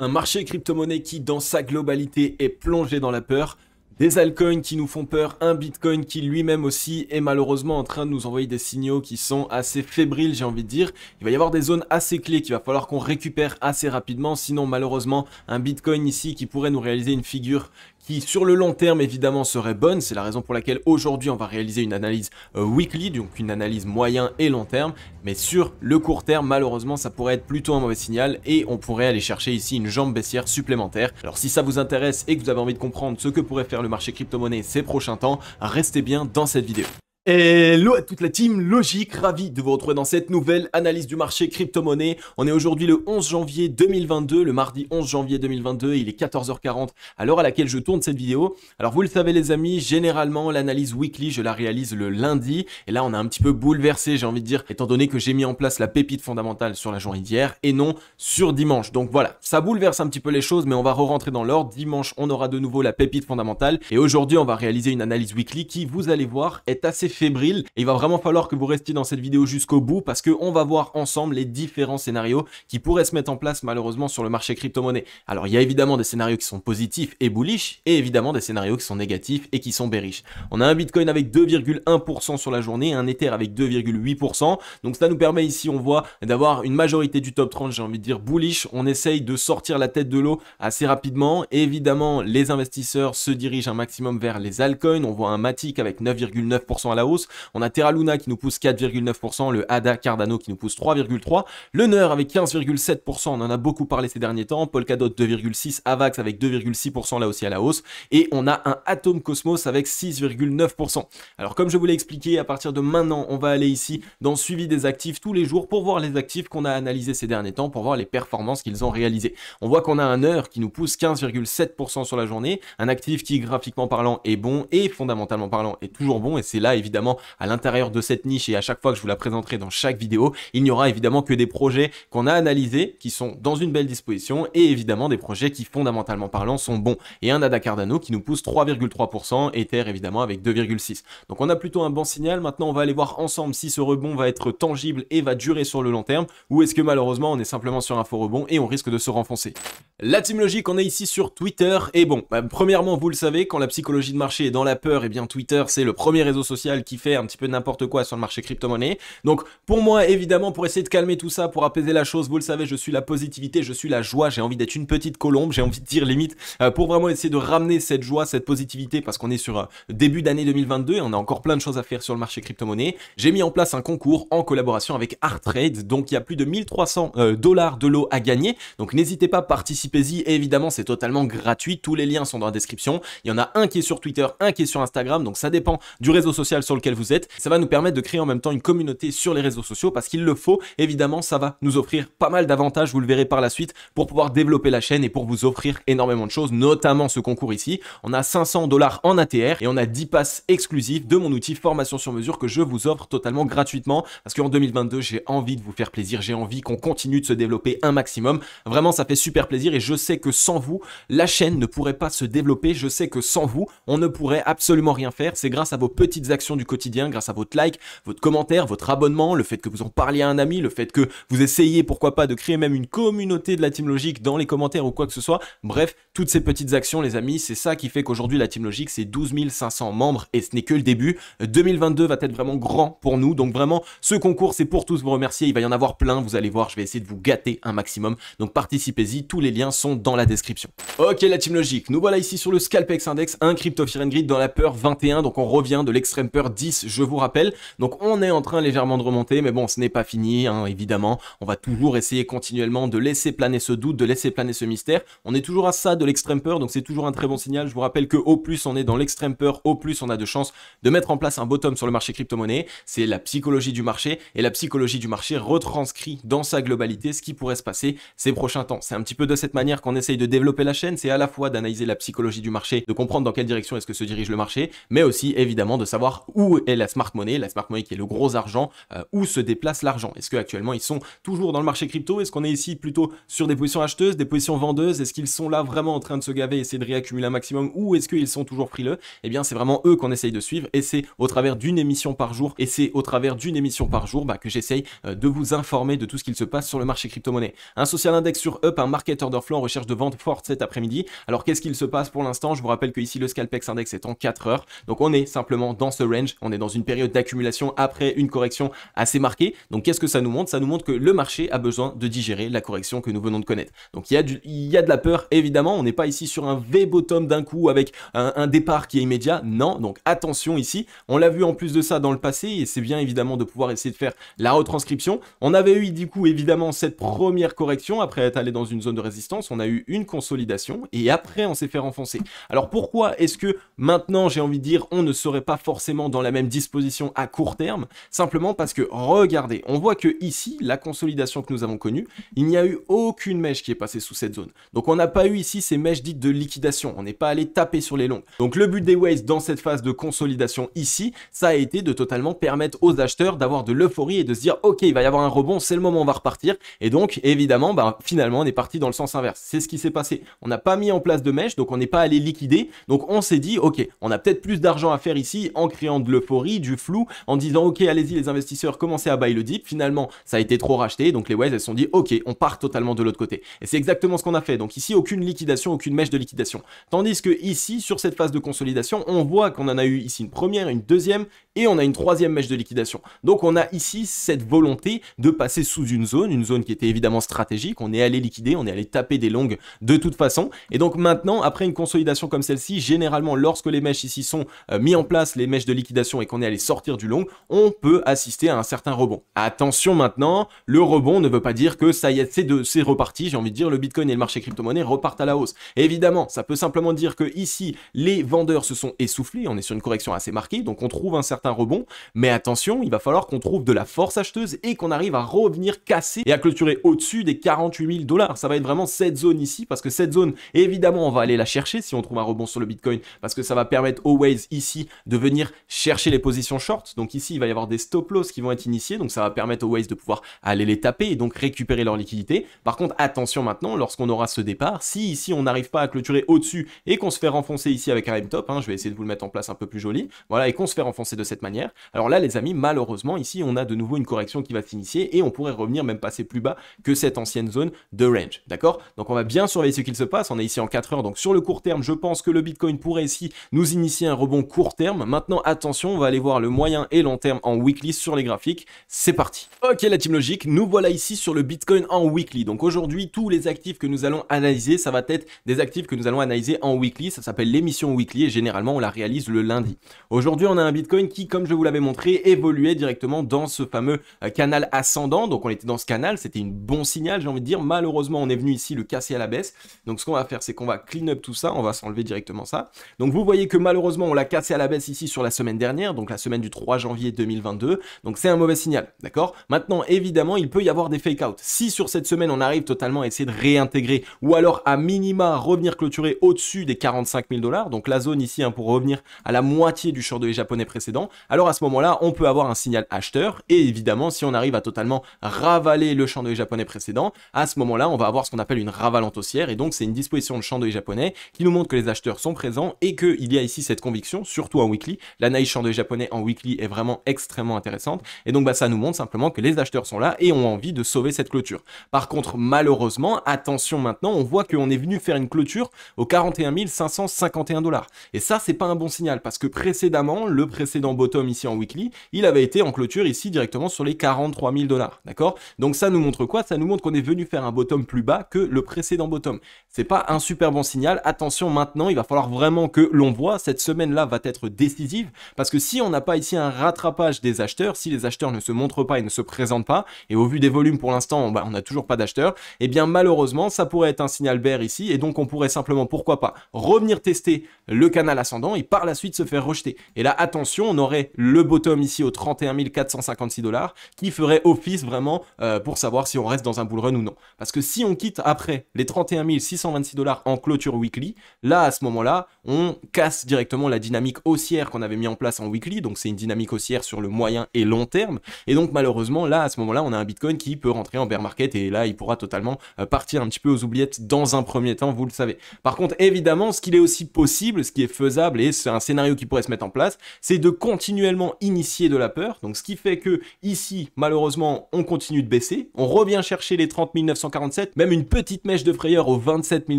un marché crypto-monnaie qui, dans sa globalité, est plongé dans la peur, des altcoins qui nous font peur, un bitcoin qui lui-même aussi est malheureusement en train de nous envoyer des signaux qui sont assez fébriles, j'ai envie de dire. Il va y avoir des zones assez clés qu'il va falloir qu'on récupère assez rapidement, sinon malheureusement un bitcoin ici qui pourrait nous réaliser une figure qui sur le long terme évidemment serait bonne, c'est la raison pour laquelle aujourd'hui on va réaliser une analyse euh, weekly, donc une analyse moyen et long terme, mais sur le court terme malheureusement ça pourrait être plutôt un mauvais signal et on pourrait aller chercher ici une jambe baissière supplémentaire. Alors si ça vous intéresse et que vous avez envie de comprendre ce que pourrait faire le marché crypto-monnaie ces prochains temps, restez bien dans cette vidéo. Hello à toute la team Logique, ravi de vous retrouver dans cette nouvelle analyse du marché crypto-monnaie. On est aujourd'hui le 11 janvier 2022, le mardi 11 janvier 2022, il est 14h40 à l'heure à laquelle je tourne cette vidéo. Alors vous le savez les amis, généralement l'analyse weekly, je la réalise le lundi et là on a un petit peu bouleversé, j'ai envie de dire, étant donné que j'ai mis en place la pépite fondamentale sur la journée d'hier et non sur dimanche. Donc voilà, ça bouleverse un petit peu les choses mais on va re-rentrer dans l'ordre. Dimanche, on aura de nouveau la pépite fondamentale et aujourd'hui, on va réaliser une analyse weekly qui, vous allez voir, est assez fébrile et il va vraiment falloir que vous restiez dans cette vidéo jusqu'au bout parce que qu'on va voir ensemble les différents scénarios qui pourraient se mettre en place malheureusement sur le marché crypto-monnaie. Alors il y a évidemment des scénarios qui sont positifs et bullish et évidemment des scénarios qui sont négatifs et qui sont bearish. On a un Bitcoin avec 2,1% sur la journée, un Ether avec 2,8%. Donc ça nous permet ici, on voit, d'avoir une majorité du top 30, j'ai envie de dire bullish. On essaye de sortir la tête de l'eau assez rapidement. évidemment, les investisseurs se dirigent un maximum vers les altcoins. On voit un Matic avec 9,9% à la hausse. On a Terra Luna qui nous pousse 4,9%, le ADA Cardano qui nous pousse 3,3%, le NER avec 15,7%, on en a beaucoup parlé ces derniers temps, Polkadot 2,6%, AVAX avec 2,6% là aussi à la hausse, et on a un Atom Cosmos avec 6,9%. Alors comme je vous l'ai expliqué, à partir de maintenant, on va aller ici dans suivi des actifs tous les jours pour voir les actifs qu'on a analysés ces derniers temps, pour voir les performances qu'ils ont réalisées. On voit qu'on a un NER qui nous pousse 15,7% sur la journée, un actif qui graphiquement parlant est bon et fondamentalement parlant est toujours bon, et c'est là évidemment évidemment à l'intérieur de cette niche et à chaque fois que je vous la présenterai dans chaque vidéo, il n'y aura évidemment que des projets qu'on a analysés, qui sont dans une belle disposition et évidemment des projets qui fondamentalement parlant sont bons. Et un Ada Cardano qui nous pousse 3,3%, Ether évidemment avec 2,6%. Donc on a plutôt un bon signal. Maintenant on va aller voir ensemble si ce rebond va être tangible et va durer sur le long terme ou est-ce que malheureusement on est simplement sur un faux rebond et on risque de se renfoncer. La team logique, on est ici sur Twitter et bon, bah, premièrement vous le savez, quand la psychologie de marché est dans la peur, et eh bien Twitter c'est le premier réseau social qui fait un petit peu n'importe quoi sur le marché crypto-monnaie. Donc pour moi, évidemment, pour essayer de calmer tout ça, pour apaiser la chose, vous le savez, je suis la positivité, je suis la joie, j'ai envie d'être une petite colombe, j'ai envie de dire limite, euh, pour vraiment essayer de ramener cette joie, cette positivité, parce qu'on est sur euh, début d'année 2022 et on a encore plein de choses à faire sur le marché crypto-monnaie. J'ai mis en place un concours en collaboration avec Artrade, donc il y a plus de 1300 euh, dollars de lot à gagner. Donc n'hésitez pas, participez-y, évidemment, c'est totalement gratuit, tous les liens sont dans la description. Il y en a un qui est sur Twitter, un qui est sur Instagram, donc ça dépend du réseau social lequel vous êtes. Ça va nous permettre de créer en même temps une communauté sur les réseaux sociaux parce qu'il le faut. Évidemment, ça va nous offrir pas mal d'avantages, vous le verrez par la suite, pour pouvoir développer la chaîne et pour vous offrir énormément de choses, notamment ce concours ici. On a 500 dollars en ATR et on a 10 passes exclusives de mon outil formation sur mesure que je vous offre totalement gratuitement parce qu'en 2022, j'ai envie de vous faire plaisir, j'ai envie qu'on continue de se développer un maximum. Vraiment, ça fait super plaisir et je sais que sans vous, la chaîne ne pourrait pas se développer. Je sais que sans vous, on ne pourrait absolument rien faire. C'est grâce à vos petites actions quotidien grâce à votre like, votre commentaire, votre abonnement, le fait que vous en parliez à un ami, le fait que vous essayez pourquoi pas de créer même une communauté de la Team Logique dans les commentaires ou quoi que ce soit. Bref, toutes ces petites actions les amis, c'est ça qui fait qu'aujourd'hui la Team Logique c'est 12 500 membres et ce n'est que le début. 2022 va être vraiment grand pour nous. Donc vraiment, ce concours c'est pour tous vous remercier. Il va y en avoir plein, vous allez voir, je vais essayer de vous gâter un maximum. Donc participez-y, tous les liens sont dans la description. Ok la Team Logique, nous voilà ici sur le Scalpex Index, un Crypto Fear and Greed dans la peur 21. Donc on revient de l'extrême peur 10, je vous rappelle. Donc on est en train légèrement de remonter, mais bon, ce n'est pas fini, hein, évidemment. On va toujours essayer continuellement de laisser planer ce doute, de laisser planer ce mystère. On est toujours à ça de l'extrême peur, donc c'est toujours un très bon signal. Je vous rappelle que au plus on est dans l'extrême peur, au plus on a de chances de mettre en place un bottom sur le marché crypto-monnaie. C'est la psychologie du marché, et la psychologie du marché retranscrit dans sa globalité ce qui pourrait se passer ces prochains temps. C'est un petit peu de cette manière qu'on essaye de développer la chaîne, c'est à la fois d'analyser la psychologie du marché, de comprendre dans quelle direction est-ce que se dirige le marché, mais aussi évidemment de savoir où où est la smart money, la smart money qui est le gros argent, euh, où se déplace l'argent. Est-ce qu'actuellement ils sont toujours dans le marché crypto Est-ce qu'on est ici plutôt sur des positions acheteuses, des positions vendeuses Est-ce qu'ils sont là vraiment en train de se gaver, essayer de réaccumuler un maximum ou est-ce qu'ils sont toujours frileux Eh bien c'est vraiment eux qu'on essaye de suivre et c'est au travers d'une émission par jour et c'est au travers d'une émission par jour bah, que j'essaye euh, de vous informer de tout ce qu'il se passe sur le marché crypto-monnaie. Un social index sur up, un market order flow en recherche de vente forte cet après-midi. Alors qu'est-ce qu'il se passe pour l'instant Je vous rappelle que ici le Scalpex index est en 4 heures. Donc on est simplement dans ce range on est dans une période d'accumulation après une correction assez marquée. Donc qu'est-ce que ça nous montre Ça nous montre que le marché a besoin de digérer la correction que nous venons de connaître. Donc il y a, il y a de la peur, évidemment. On n'est pas ici sur un V-bottom d'un coup avec un, départ qui est immédiat. Non, donc attention ici. On l'a vu en plus de ça dans le passé et c'est bien évidemment de pouvoir essayer de faire la retranscription. On avait eu du coup évidemment cette première correction après être allé dans une zone de résistance. On a eu une consolidation et après on s'est fait renfoncer. Alors pourquoi est-ce que maintenant j'ai envie de dire on ne serait pas forcément dans la même disposition à court terme, simplement parce que, regardez, on voit que ici, la consolidation que nous avons connue, il n'y a eu aucune mèche qui est passée sous cette zone. Donc on n'a pas eu ici ces mèches dites de liquidation, on n'est pas allé taper sur les longues. Donc le but des waves dans cette phase de consolidation ici, ça a été de totalement permettre aux acheteurs d'avoir de l'euphorie et de se dire ok il va y avoir un rebond, c'est le moment on va repartir et donc évidemment bah, finalement on est parti dans le sens inverse, c'est ce qui s'est passé. On n'a pas mis en place de mèche donc on n'est pas allé liquider donc on s'est dit ok on a peut-être plus d'argent à faire ici en créant de l'euphorie, du flou, en disant ok allez-y les investisseurs commencez à bailler le dip. Finalement ça a été trop racheté, donc les Waze elles se sont dit ok on part totalement de l'autre côté. Et c'est exactement ce qu'on a fait. Donc ici aucune liquidation, aucune mèche de liquidation. Tandis que ici sur cette phase de consolidation, on voit qu'on en a eu ici une première, une deuxième et on a une troisième mèche de liquidation. Donc on a ici cette volonté de passer sous une zone, une zone qui était évidemment stratégique. On est allé liquider, on est allé taper des longues de toute façon. Et donc maintenant après une consolidation comme celle-ci, généralement lorsque les mèches ici sont euh, mis en place, les mèches de liquidation et qu'on est allé sortir du long, on peut assister à un certain rebond. Attention maintenant, le rebond ne veut pas dire que ça y est, c'est reparti, j'ai envie de dire, le Bitcoin et le marché crypto-monnaie repartent à la hausse. Évidemment, ça peut simplement dire que ici, les vendeurs se sont essoufflés, on est sur une correction assez marquée, donc on trouve un certain rebond, mais attention, il va falloir qu'on trouve de la force acheteuse et qu'on arrive à revenir casser et à clôturer au-dessus des 48 000 dollars. Ça va être vraiment cette zone ici, parce que cette zone, évidemment, on va aller la chercher si on trouve un rebond sur le Bitcoin, parce que ça va permettre aux Waze ici de venir chercher les positions short. Donc ici, il va y avoir des stop loss qui vont être initiés, donc ça va permettre aux Waze de pouvoir aller les taper et donc récupérer leur liquidité. Par contre, attention maintenant, lorsqu'on aura ce départ, si ici on n'arrive pas à clôturer au-dessus et qu'on se fait renfoncer ici avec un M top, hein, je vais essayer de vous le mettre en place un peu plus joli, voilà, et qu'on se fait renfoncer de cette manière. Alors là, les amis, malheureusement, ici on a de nouveau une correction qui va s'initier et on pourrait revenir même passer plus bas que cette ancienne zone de range, d'accord Donc on va bien surveiller ce qu'il se passe, on est ici en 4 heures, donc sur le court terme, je pense que le Bitcoin pourrait ici nous initier un rebond court terme. Maintenant, attention on va aller voir le moyen et long terme en weekly sur les graphiques. C'est parti. Ok la team logique, nous voilà ici sur le Bitcoin en weekly. Donc aujourd'hui, tous les actifs que nous allons analyser, ça va être des actifs que nous allons analyser en weekly. Ça s'appelle l'émission weekly et généralement on la réalise le lundi. Aujourd'hui, on a un Bitcoin qui, comme je vous l'avais montré, évoluait directement dans ce fameux euh, canal ascendant. Donc on était dans ce canal, c'était une bon signal, j'ai envie de dire. Malheureusement, on est venu ici le casser à la baisse. Donc ce qu'on va faire, c'est qu'on va clean up tout ça, on va s'enlever directement ça. Donc vous voyez que malheureusement, on l'a cassé à la baisse ici sur la semaine dernière, donc la semaine du 3 janvier 2022. Donc c'est un mauvais signal, d'accord Maintenant, évidemment, il peut y avoir des fake-out. Si sur cette semaine, on arrive totalement à essayer de réintégrer, ou alors à minima revenir clôturer au-dessus des 45 000 dollars, donc la zone ici hein, pour revenir à la moitié du champ de japonais précédent, alors à ce moment-là, on peut avoir un signal acheteur. Et évidemment, si on arrive à totalement ravaler le de japonais précédent, à ce moment-là, on va avoir ce qu'on appelle une ravalante haussière. Et donc, c'est une disposition de chandelier japonais qui nous montre que les acheteurs sont présents et qu'il y a ici cette conviction, surtout en weekly. La Chant des japonais en weekly est vraiment extrêmement intéressante. Et donc, bah, ça nous montre simplement que les acheteurs sont là et ont envie de sauver cette clôture. Par contre, malheureusement, attention maintenant, on voit qu'on est venu faire une clôture aux 41 551 dollars. Et ça, c'est pas un bon signal parce que précédemment, le précédent bottom ici en weekly, il avait été en clôture ici directement sur les 43 000 dollars. D'accord Donc, ça nous montre quoi Ça nous montre qu'on est venu faire un bottom plus bas que le précédent bottom. C'est pas un super bon signal. Attention maintenant, il va falloir vraiment que l'on voit cette semaine-là va être décisive parce que si on n'a pas ici un rattrapage des acheteurs, si les acheteurs ne se montrent pas et ne se présentent pas, et au vu des volumes pour l'instant, bah, on n'a toujours pas d'acheteurs, et eh bien malheureusement, ça pourrait être un signal bear ici, et donc on pourrait simplement, pourquoi pas, revenir tester le canal ascendant et par la suite se faire rejeter. Et là, attention, on aurait le bottom ici au 31 456 dollars qui ferait office vraiment euh, pour savoir si on reste dans un bull run ou non. Parce que si on quitte après les 31 626 dollars en clôture weekly, là, à ce moment-là, on casse directement la dynamique haussière qu'on avait mis en place en weekly, donc c'est une dynamique haussière sur le moyen et long terme. Et donc malheureusement, là, à ce moment-là, on a un Bitcoin qui peut rentrer en bear market et là, il pourra totalement euh, partir un petit peu aux oubliettes dans un premier temps, vous le savez. Par contre, évidemment, ce qu'il est aussi possible, ce qui est faisable et c'est un scénario qui pourrait se mettre en place, c'est de continuellement initier de la peur. Donc ce qui fait que ici, malheureusement, on continue de baisser, on revient chercher les 30 947, même une petite mèche de frayeur aux 27 000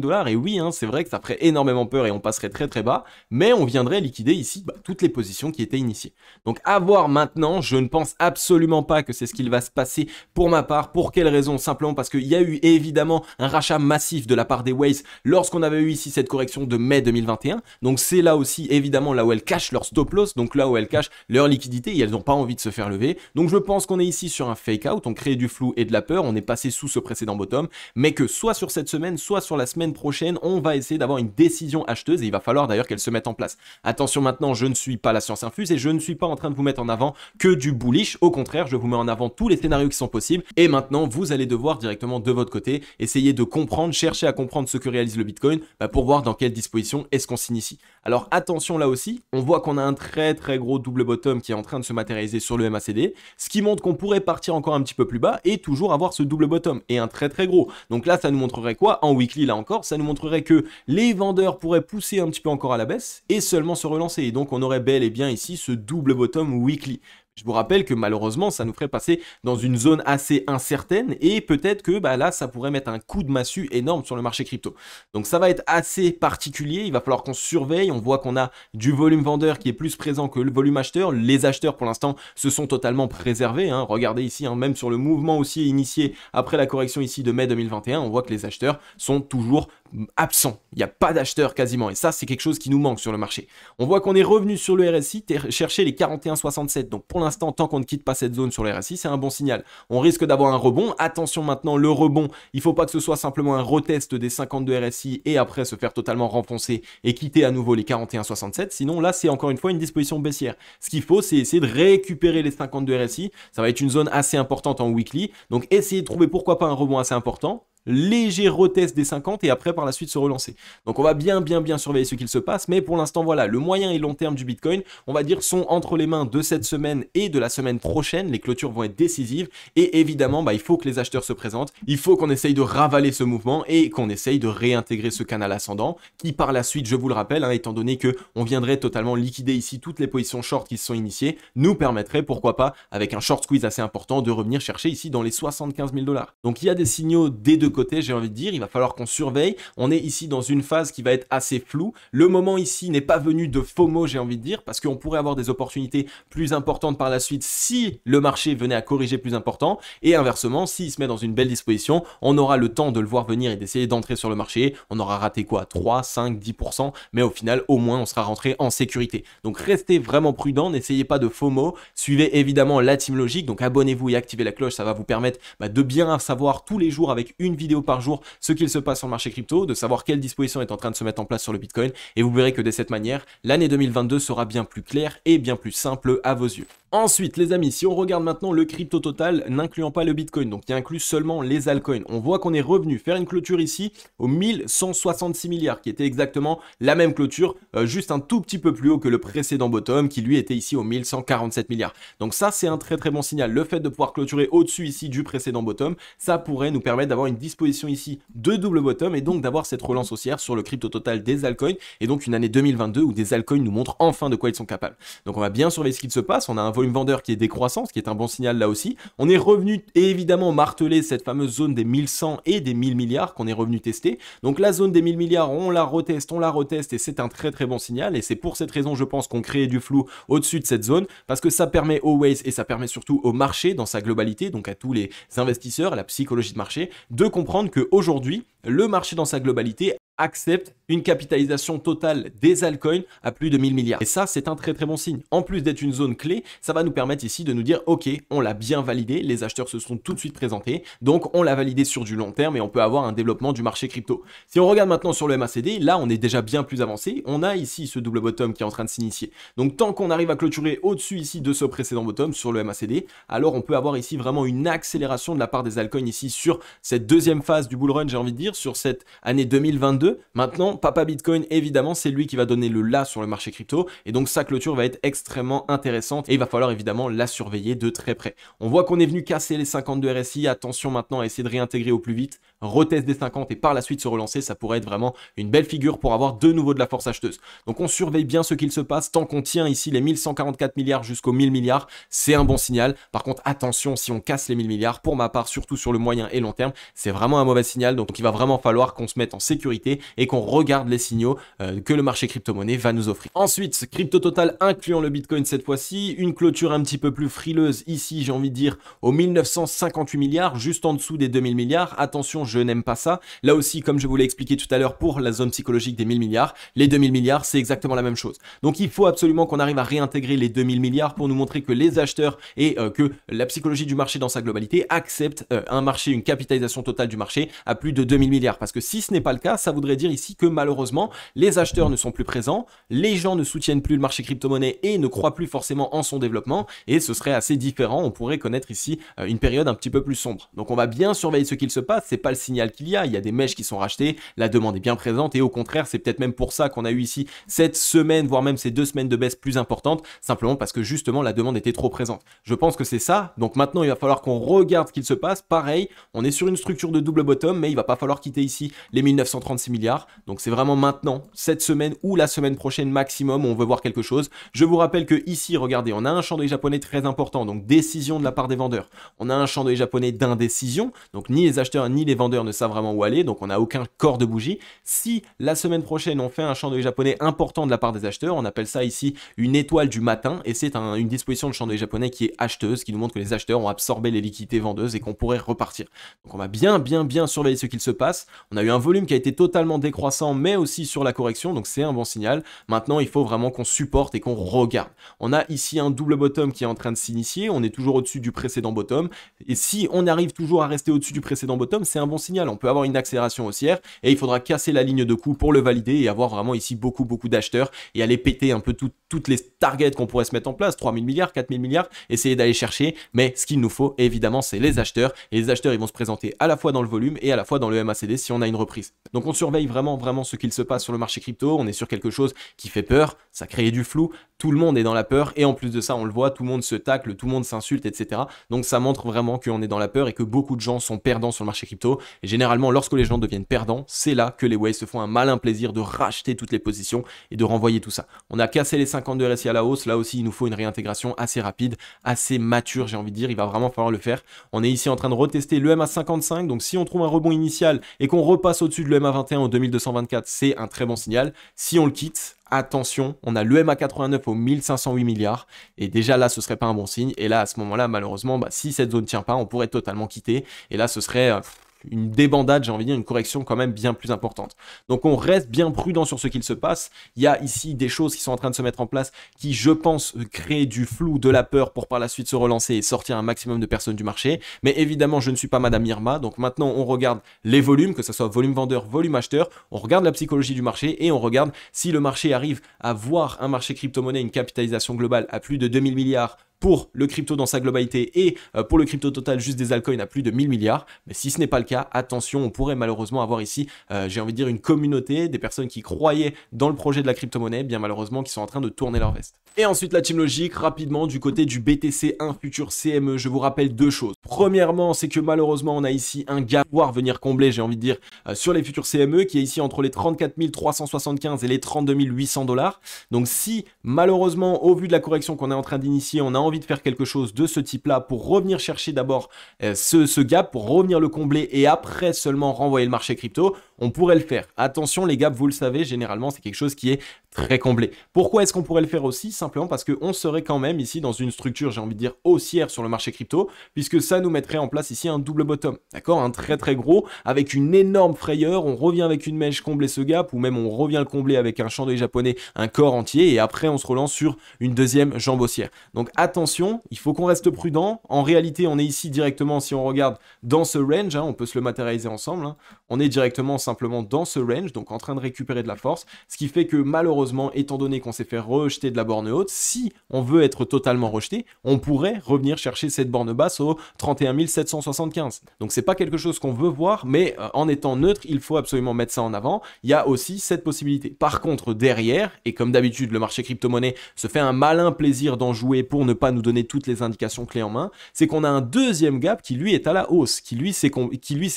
dollars. Et oui, hein, c'est vrai que ça ferait énormément peur et on passerait très très bas, mais on viendrait liquider ici bah, toutes les positions qui était initiée. Donc à voir maintenant, je ne pense absolument pas que c'est ce qu'il va se passer pour ma part. Pour quelle raison Simplement parce qu'il y a eu évidemment un rachat massif de la part des Waze lorsqu'on avait eu ici cette correction de mai 2021. Donc c'est là aussi évidemment là où elles cachent leur stop loss, donc là où elles cachent leur liquidité et elles n'ont pas envie de se faire lever. Donc je pense qu'on est ici sur un fake out, on crée du flou et de la peur, on est passé sous ce précédent bottom, mais que soit sur cette semaine, soit sur la semaine prochaine, on va essayer d'avoir une décision acheteuse et il va falloir d'ailleurs qu'elle se mette en place. Attention maintenant, je ne suis pas la science infuse et je ne suis pas en train de vous mettre en avant que du bullish. Au contraire, je vous mets en avant tous les scénarios qui sont possibles. Et maintenant, vous allez devoir directement de votre côté essayer de comprendre, chercher à comprendre ce que réalise le Bitcoin bah, pour voir dans quelle disposition est-ce qu'on s'initie. Alors attention là aussi, on voit qu'on a un très très gros double bottom qui est en train de se matérialiser sur le MACD, ce qui montre qu'on pourrait partir encore un petit peu plus bas et toujours avoir ce double bottom et un très très gros. Donc là, ça nous montrerait quoi En weekly, là encore, ça nous montrerait que les vendeurs pourraient pousser un petit peu encore à la baisse et seulement se relancer. Et donc on aurait bel et eh bien ici ce double bottom weekly. Je vous rappelle que malheureusement, ça nous ferait passer dans une zone assez incertaine et peut-être que bah, là, ça pourrait mettre un coup de massue énorme sur le marché crypto. Donc ça va être assez particulier, il va falloir qu'on surveille, on voit qu'on a du volume vendeur qui est plus présent que le volume acheteur. Les acheteurs pour l'instant se sont totalement préservés. Hein. Regardez ici, hein, même sur le mouvement aussi initié après la correction ici de mai 2021, on voit que les acheteurs sont toujours absent. Il n'y a pas d'acheteur quasiment. Et ça, c'est quelque chose qui nous manque sur le marché. On voit qu'on est revenu sur le RSI, chercher les 41,67. Donc pour l'instant, tant qu'on ne quitte pas cette zone sur le RSI, c'est un bon signal. On risque d'avoir un rebond. Attention maintenant, le rebond, il ne faut pas que ce soit simplement un retest des 52 RSI et après se faire totalement renfoncer et quitter à nouveau les 41,67. Sinon, là, c'est encore une fois une disposition baissière. Ce qu'il faut, c'est essayer de récupérer les 52 RSI. Ça va être une zone assez importante en weekly. Donc essayez de trouver pourquoi pas un rebond assez important léger retest des 50 et après par la suite se relancer. Donc on va bien bien bien surveiller ce qu'il se passe, mais pour l'instant voilà, le moyen et long terme du Bitcoin, on va dire, sont entre les mains de cette semaine et de la semaine prochaine. Les clôtures vont être décisives et évidemment, bah, il faut que les acheteurs se présentent, il faut qu'on essaye de ravaler ce mouvement et qu'on essaye de réintégrer ce canal ascendant qui par la suite, je vous le rappelle, hein, étant donné que on viendrait totalement liquider ici toutes les positions short qui se sont initiées, nous permettrait pourquoi pas, avec un short squeeze assez important, de revenir chercher ici dans les 75 000 dollars. Donc il y a des signaux des deux côté, j'ai envie de dire. Il va falloir qu'on surveille. On est ici dans une phase qui va être assez floue. Le moment ici n'est pas venu de FOMO, j'ai envie de dire, parce qu'on pourrait avoir des opportunités plus importantes par la suite si le marché venait à corriger plus important. Et inversement, s'il se met dans une belle disposition, on aura le temps de le voir venir et d'essayer d'entrer sur le marché. On aura raté quoi 3, 5, 10%, mais au final, au moins, on sera rentré en sécurité. Donc restez vraiment prudent, n'essayez pas de FOMO. Suivez évidemment la team logique, donc abonnez-vous et activez la cloche, ça va vous permettre bah, de bien savoir tous les jours avec une vidéo par jour ce qu'il se passe sur le marché crypto, de savoir quelle disposition est en train de se mettre en place sur le Bitcoin, et vous verrez que de cette manière, l'année 2022 sera bien plus claire et bien plus simple à vos yeux. Ensuite, les amis, si on regarde maintenant le crypto total n'incluant pas le Bitcoin, donc qui inclut seulement les altcoins, on voit qu'on est revenu faire une clôture ici au 1166 milliards, qui était exactement la même clôture, euh, juste un tout petit peu plus haut que le précédent bottom, qui lui était ici au 1147 milliards. Donc ça, c'est un très très bon signal. Le fait de pouvoir clôturer au-dessus ici du précédent bottom, ça pourrait nous permettre d'avoir une disposition ici de double bottom et donc d'avoir cette relance haussière sur le crypto total des altcoins et donc une année 2022 où des altcoins nous montrent enfin de quoi ils sont capables. Donc on va bien surveiller ce qui se passe, on a un volume vendeur qui est décroissant, ce qui est un bon signal là aussi. On est revenu évidemment marteler cette fameuse zone des 1100 et des 1000 milliards qu'on est revenu tester. Donc la zone des 1000 milliards, on la reteste, on la reteste et c'est un très très bon signal et c'est pour cette raison je pense qu'on crée du flou au-dessus de cette zone parce que ça permet aux Waze et ça permet surtout au marché dans sa globalité, donc à tous les investisseurs, la psychologie de marché, de comprendre qu'aujourd'hui, le marché dans sa globalité accepte une capitalisation totale des altcoins à plus de 1000 milliards. Et ça, c'est un très très bon signe. En plus d'être une zone clé, ça va nous permettre ici de nous dire, ok, on l'a bien validé, les acheteurs se sont tout de suite présentés, donc on l'a validé sur du long terme et on peut avoir un développement du marché crypto. Si on regarde maintenant sur le MACD, là, on est déjà bien plus avancé. On a ici ce double bottom qui est en train de s'initier. Donc tant qu'on arrive à clôturer au-dessus ici de ce précédent bottom sur le MACD, alors on peut avoir ici vraiment une accélération de la part des altcoins ici sur cette deuxième phase du bull run, j'ai envie de dire, sur cette année 2022. Maintenant, Papa Bitcoin, évidemment, c'est lui qui va donner le là sur le marché crypto. Et donc sa clôture va être extrêmement intéressante. Et il va falloir évidemment la surveiller de très près. On voit qu'on est venu casser les 52 RSI. Attention maintenant à essayer de réintégrer au plus vite reteste des 50 et par la suite se relancer, ça pourrait être vraiment une belle figure pour avoir de nouveau de la force acheteuse. Donc on surveille bien ce qu'il se passe, tant qu'on tient ici les 1144 milliards jusqu'aux 1000 milliards, c'est un bon signal. Par contre, attention, si on casse les 1000 milliards, pour ma part, surtout sur le moyen et long terme, c'est vraiment un mauvais signal, donc il va vraiment falloir qu'on se mette en sécurité et qu'on regarde les signaux euh, que le marché crypto-monnaie va nous offrir. Ensuite, crypto total incluant le Bitcoin cette fois-ci, une clôture un petit peu plus frileuse ici, j'ai envie de dire, aux 1958 milliards, juste en dessous des 2000 milliards. Attention, je n'aime pas ça. Là aussi, comme je vous l'ai expliqué tout à l'heure pour la zone psychologique des 1000 milliards, les 2000 milliards, c'est exactement la même chose. Donc il faut absolument qu'on arrive à réintégrer les 2000 milliards pour nous montrer que les acheteurs et euh, que la psychologie du marché dans sa globalité accepte euh, un marché, une capitalisation totale du marché à plus de 2000 milliards. Parce que si ce n'est pas le cas, ça voudrait dire ici que malheureusement, les acheteurs ne sont plus présents, les gens ne soutiennent plus le marché crypto-monnaie et ne croient plus forcément en son développement, et ce serait assez différent, on pourrait connaître ici euh, une période un petit peu plus sombre. Donc on va bien surveiller ce qu'il se passe, c'est pas le signal qu'il y a. Il y a des mèches qui sont rachetées, la demande est bien présente et au contraire, c'est peut-être même pour ça qu'on a eu ici cette semaine, voire même ces deux semaines de baisse plus importante, simplement parce que justement la demande était trop présente. Je pense que c'est ça. Donc maintenant, il va falloir qu'on regarde ce qu'il se passe. Pareil, on est sur une structure de double bottom, mais il va pas falloir quitter ici les 1936 milliards. Donc c'est vraiment maintenant, cette semaine ou la semaine prochaine maximum, on veut voir quelque chose. Je vous rappelle que ici, regardez, on a un chandelier japonais très important, donc décision de la part des vendeurs. On a un chandelier japonais d'indécision, donc ni les acheteurs ni les vendeurs ne savent vraiment où aller, donc on n'a aucun corps de bougie. Si la semaine prochaine on fait un chandelier japonais important de la part des acheteurs, on appelle ça ici une étoile du matin, et c'est une disposition de chandelier japonais qui est acheteuse, qui nous montre que les acheteurs ont absorbé les liquidités vendeuses et qu'on pourrait repartir. Donc on va bien bien bien surveiller ce qu'il se passe. On a eu un volume qui a été totalement décroissant, mais aussi sur la correction, donc c'est un bon signal. Maintenant il faut vraiment qu'on supporte et qu'on regarde. On a ici un double bottom qui est en train de s'initier, on est toujours au-dessus du précédent bottom, et si on arrive toujours à rester au-dessus du précédent bottom, c'est un bon signal. On peut avoir une accélération haussière et il faudra casser la ligne de coût pour le valider et avoir vraiment ici beaucoup beaucoup d'acheteurs et aller péter un peu tout toutes les targets qu'on pourrait se mettre en place, 3000 milliards, 4000 milliards, essayer d'aller chercher, mais ce qu'il nous faut évidemment c'est les acheteurs, et les acheteurs ils vont se présenter à la fois dans le volume et à la fois dans le MACD si on a une reprise. Donc on surveille vraiment vraiment ce qu'il se passe sur le marché crypto, on est sur quelque chose qui fait peur, ça crée du flou, tout le monde est dans la peur, et en plus de ça on le voit, tout le monde se tacle, tout le monde s'insulte, etc. Donc ça montre vraiment qu'on est dans la peur et que beaucoup de gens sont perdants sur le marché crypto, et généralement lorsque les gens deviennent perdants, c'est là que les ways se font un malin plaisir de racheter toutes les positions et de renvoyer tout ça. On a cassé les 5 52 assis à la hausse. Là aussi, il nous faut une réintégration assez rapide, assez mature, j'ai envie de dire. Il va vraiment falloir le faire. On est ici en train de retester le MA55. Donc, si on trouve un rebond initial et qu'on repasse au-dessus de le MA21 en 2224, c'est un très bon signal. Si on le quitte, attention, on a le MA89 au 1508 milliards, et déjà là, ce serait pas un bon signe, et là, à ce moment-là, malheureusement, bah, si cette zone tient pas, on pourrait totalement quitter, et là, ce serait... Euh, une débandade, j'ai envie de dire, une correction quand même bien plus importante. Donc on reste bien prudent sur ce qu'il se passe. Il y a ici des choses qui sont en train de se mettre en place qui, je pense, créent du flou, de la peur pour par la suite se relancer et sortir un maximum de personnes du marché. Mais évidemment, je ne suis pas Madame Irma. Donc maintenant, on regarde les volumes, que ce soit volume vendeur, volume acheteur. On regarde la psychologie du marché et on regarde si le marché arrive à voir un marché crypto-monnaie, une capitalisation globale à plus de 2000 milliards pour le crypto dans sa globalité et euh, pour le crypto total juste des altcoins à plus de 1000 milliards. Mais si ce n'est pas le cas, attention, on pourrait malheureusement avoir ici, euh, j'ai envie de dire, une communauté, des personnes qui croyaient dans le projet de la crypto-monnaie, bien malheureusement, qui sont en train de tourner leur veste. Et ensuite, la team logique, rapidement, du côté du BTC1 futur CME, je vous rappelle deux choses. Premièrement, c'est que malheureusement, on a ici un gap voire venir combler, j'ai envie de dire, euh, sur les futurs CME, qui est ici entre les 34 375 et les 32 800 dollars. Donc si, malheureusement, au vu de la correction qu'on est en train d'initier, on a envie envie de faire quelque chose de ce type-là pour revenir chercher d'abord euh, ce, gap, pour revenir le combler et après seulement renvoyer le marché crypto, on pourrait le faire. Attention, les gaps, vous le savez, généralement, c'est quelque chose qui est très comblé. Pourquoi est-ce qu'on pourrait le faire aussi Simplement parce que on serait quand même ici dans une structure, j'ai envie de dire, haussière sur le marché crypto, puisque ça nous mettrait en place ici un double bottom, d'accord Un très très gros, avec une énorme frayeur, on revient avec une mèche combler ce gap, ou même on revient le combler avec un chandelier japonais, un corps entier, et après on se relance sur une deuxième jambe haussière. Donc attention attention, il faut qu'on reste prudent. En réalité, on est ici directement, si on regarde dans ce range, hein, on peut se le matérialiser ensemble, hein on est directement simplement dans ce range, donc en train de récupérer de la force, ce qui fait que malheureusement, étant donné qu'on s'est fait rejeter de la borne haute, si on veut être totalement rejeté, on pourrait revenir chercher cette borne basse au 31 775. Donc c'est pas quelque chose qu'on veut voir, mais euh, en étant neutre, il faut absolument mettre ça en avant. Il y a aussi cette possibilité. Par contre, derrière, et comme d'habitude, le marché crypto-monnaie se fait un malin plaisir d'en jouer pour ne pas nous donner toutes les indications clés en main, c'est qu'on a un deuxième gap qui lui est à la hausse, qui lui s'est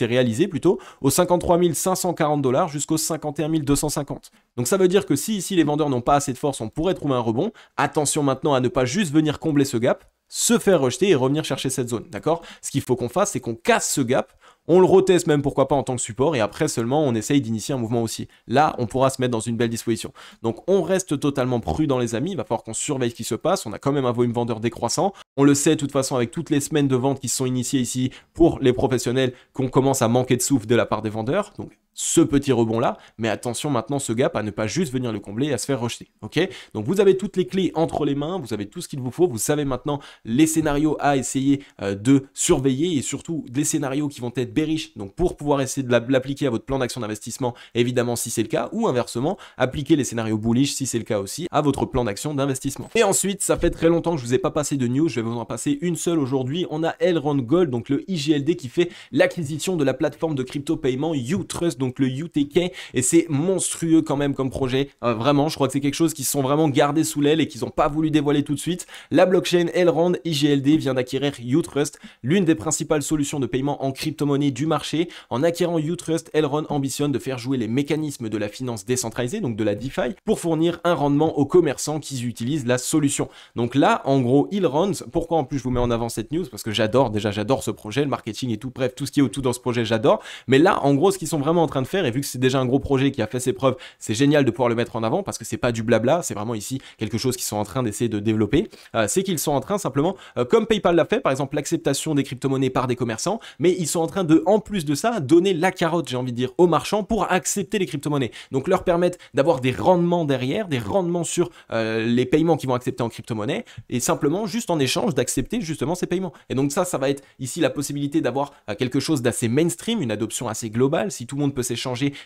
réalisé plutôt au sein 53 540 dollars jusqu'aux 51 250. Donc ça veut dire que si ici les vendeurs n'ont pas assez de force, on pourrait trouver un rebond. Attention maintenant à ne pas juste venir combler ce gap, se faire rejeter et revenir chercher cette zone, d'accord Ce qu'il faut qu'on fasse, c'est qu'on casse ce gap on le reteste même, pourquoi pas, en tant que support, et après seulement, on essaye d'initier un mouvement aussi. Là, on pourra se mettre dans une belle disposition. Donc, on reste totalement prudent, les amis. Il va falloir qu'on surveille ce qui se passe. On a quand même un volume vendeur décroissant. On le sait, de toute façon, avec toutes les semaines de vente qui sont initiées ici pour les professionnels, qu'on commence à manquer de souffle de la part des vendeurs. Donc, ce petit rebond-là, mais attention maintenant ce gap à ne pas juste venir le combler et à se faire rejeter. Ok Donc vous avez toutes les clés entre les mains, vous avez tout ce qu'il vous faut, vous savez maintenant les scénarios à essayer euh, de surveiller et surtout les scénarios qui vont être bearish, donc pour pouvoir essayer de l'appliquer à votre plan d'action d'investissement, évidemment si c'est le cas, ou inversement, appliquer les scénarios bullish si c'est le cas aussi à votre plan d'action d'investissement. Et ensuite, ça fait très longtemps que je vous ai pas passé de news, je vais vous en passer une seule aujourd'hui. On a Elrond Gold, donc le IGLD qui fait l'acquisition de la plateforme de crypto-paiement YouTrust donc le UTK, et c'est monstrueux quand même comme projet. Euh, vraiment, je crois que c'est quelque chose qu'ils sont vraiment gardés sous l'aile et qu'ils n'ont pas voulu dévoiler tout de suite. La blockchain Elrond IGLD vient d'acquérir Utrust, l'une des principales solutions de paiement en crypto-monnaie du marché. En acquérant Utrust, Elrond ambitionne de faire jouer les mécanismes de la finance décentralisée, donc de la DeFi, pour fournir un rendement aux commerçants qui utilisent la solution. Donc là, en gros, Elrond, pourquoi en plus je vous mets en avant cette news Parce que j'adore, déjà j'adore ce projet, le marketing et tout, bref, tout ce qui est autour dans ce projet, j'adore. Mais là, en gros, ce qu'ils sont vraiment train de faire. Et vu que c'est déjà un gros projet qui a fait ses preuves, c'est génial de pouvoir le mettre en avant parce que c'est pas du blabla, c'est vraiment ici quelque chose qu'ils sont en train d'essayer de développer. Euh, c'est qu'ils sont en train simplement, euh, comme PayPal l'a fait, par exemple l'acceptation des crypto-monnaies par des commerçants, mais ils sont en train de, en plus de ça, donner la carotte, j'ai envie de dire, aux marchands pour accepter les crypto-monnaies. Donc leur permettre d'avoir des rendements derrière, des rendements sur euh, les paiements qu'ils vont accepter en crypto-monnaie, et simplement juste en échange d'accepter justement ces paiements. Et donc ça, ça va être ici la possibilité d'avoir quelque chose d'assez mainstream, une adoption assez globale. Si tout le monde peut c'est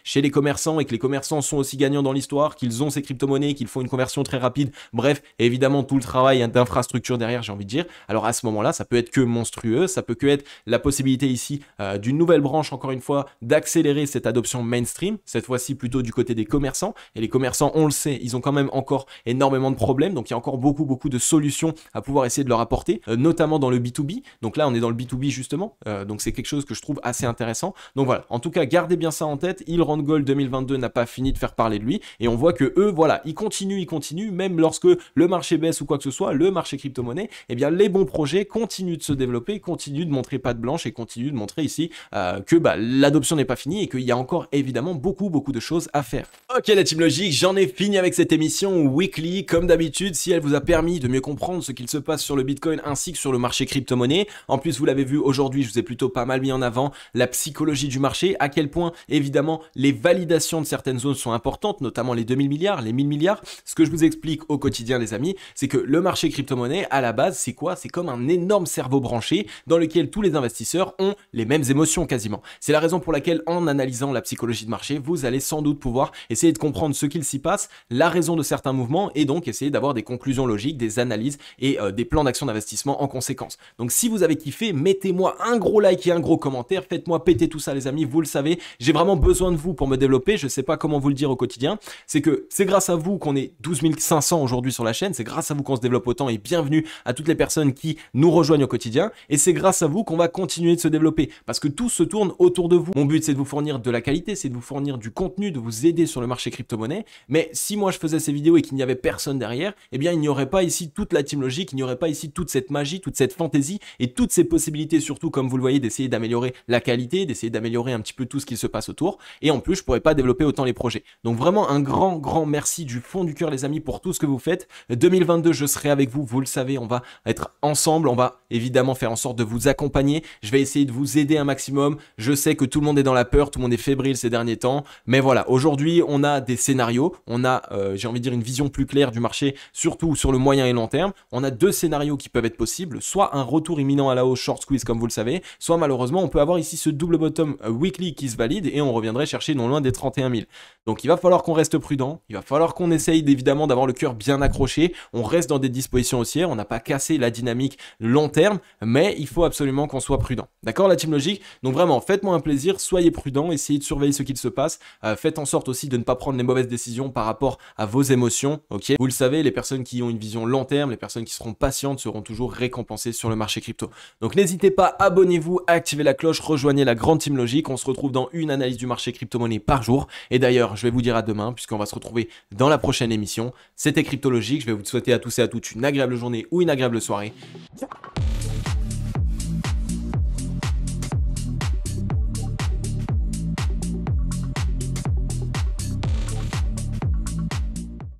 chez les commerçants et que les commerçants sont aussi gagnants dans l'histoire, qu'ils ont ces crypto-monnaies, qu'ils font une conversion très rapide. Bref, évidemment, tout le travail d'infrastructure derrière, j'ai envie de dire. Alors à ce moment-là, ça peut être que monstrueux, ça peut que être la possibilité ici euh, d'une nouvelle branche, encore une fois, d'accélérer cette adoption mainstream, cette fois-ci plutôt du côté des commerçants. Et les commerçants, on le sait, ils ont quand même encore énormément de problèmes, donc il y a encore beaucoup, beaucoup de solutions à pouvoir essayer de leur apporter, euh, notamment dans le B2B. Donc là, on est dans le B2B justement, euh, donc c'est quelque chose que je trouve assez intéressant. Donc voilà, en tout cas, gardez bien ça tête, il rend goal 2022 n'a pas fini de faire parler de lui et on voit que eux voilà, ils continuent, ils continuent même lorsque le marché baisse ou quoi que ce soit, le marché crypto-monnaie, et eh bien les bons projets continuent de se développer, continuent de montrer pas de blanche et continuent de montrer ici euh, que bah, l'adoption n'est pas finie et qu'il y a encore évidemment beaucoup beaucoup de choses à faire. Ok la team logique, j'en ai fini avec cette émission weekly comme d'habitude si elle vous a permis de mieux comprendre ce qu'il se passe sur le Bitcoin ainsi que sur le marché crypto-monnaie. En plus vous l'avez vu aujourd'hui, je vous ai plutôt pas mal mis en avant la psychologie du marché, à quel point et Évidemment, les validations de certaines zones sont importantes, notamment les 2000 milliards, les 1000 milliards. Ce que je vous explique au quotidien, les amis, c'est que le marché crypto-monnaie, à la base, c'est quoi C'est comme un énorme cerveau branché dans lequel tous les investisseurs ont les mêmes émotions quasiment. C'est la raison pour laquelle, en analysant la psychologie de marché, vous allez sans doute pouvoir essayer de comprendre ce qu'il s'y passe, la raison de certains mouvements et donc essayer d'avoir des conclusions logiques, des analyses et euh, des plans d'action d'investissement en conséquence. Donc si vous avez kiffé, mettez-moi un gros like et un gros commentaire, faites-moi péter tout ça les amis, vous le savez, j'ai vraiment besoin de vous pour me développer. Je ne sais pas comment vous le dire au quotidien. C'est que c'est grâce à vous qu'on est 12 500 aujourd'hui sur la chaîne. C'est grâce à vous qu'on se développe autant et bienvenue à toutes les personnes qui nous rejoignent au quotidien. Et c'est grâce à vous qu'on va continuer de se développer parce que tout se tourne autour de vous. Mon but, c'est de vous fournir de la qualité, c'est de vous fournir du contenu, de vous aider sur le marché crypto-monnaie. Mais si moi je faisais ces vidéos et qu'il n'y avait personne derrière, eh bien, il n'y aurait pas ici toute la team logique, il n'y aurait pas ici toute cette magie, toute cette fantaisie et toutes ces possibilités, surtout comme vous le voyez, d'essayer d'améliorer la qualité, d'essayer d'améliorer un petit peu tout ce qui se passe tour. Et en plus, je pourrais pas développer autant les projets. Donc vraiment un grand, grand merci du fond du cœur, les amis, pour tout ce que vous faites. 2022, je serai avec vous. Vous le savez, on va être ensemble. On va évidemment faire en sorte de vous accompagner. Je vais essayer de vous aider un maximum. Je sais que tout le monde est dans la peur, tout le monde est fébrile ces derniers temps. Mais voilà, aujourd'hui, on a des scénarios. On a, euh, j'ai envie de dire, une vision plus claire du marché, surtout sur le moyen et long terme. On a deux scénarios qui peuvent être possibles. Soit un retour imminent à la hausse short squeeze, comme vous le savez. Soit malheureusement, on peut avoir ici ce double bottom euh, weekly qui se valide et on reviendrait chercher non loin des 31 000. Donc il va falloir qu'on reste prudent, il va falloir qu'on essaye évidemment d'avoir le cœur bien accroché, on reste dans des dispositions haussières, on n'a pas cassé la dynamique long terme, mais il faut absolument qu'on soit prudent. D'accord la team logique Donc vraiment, faites-moi un plaisir, soyez prudent, essayez de surveiller ce qu'il se passe, euh, faites en sorte aussi de ne pas prendre les mauvaises décisions par rapport à vos émotions, ok Vous le savez, les personnes qui ont une vision long terme, les personnes qui seront patientes seront toujours récompensées sur le marché crypto. Donc n'hésitez pas, abonnez-vous, activez la cloche, rejoignez la grande team logique, on se retrouve dans une analyse du marché crypto-monnaie par jour. Et d'ailleurs, je vais vous dire à demain, puisqu'on va se retrouver dans la prochaine émission. C'était Cryptologique. Je vais vous souhaiter à tous et à toutes une agréable journée ou une agréable soirée.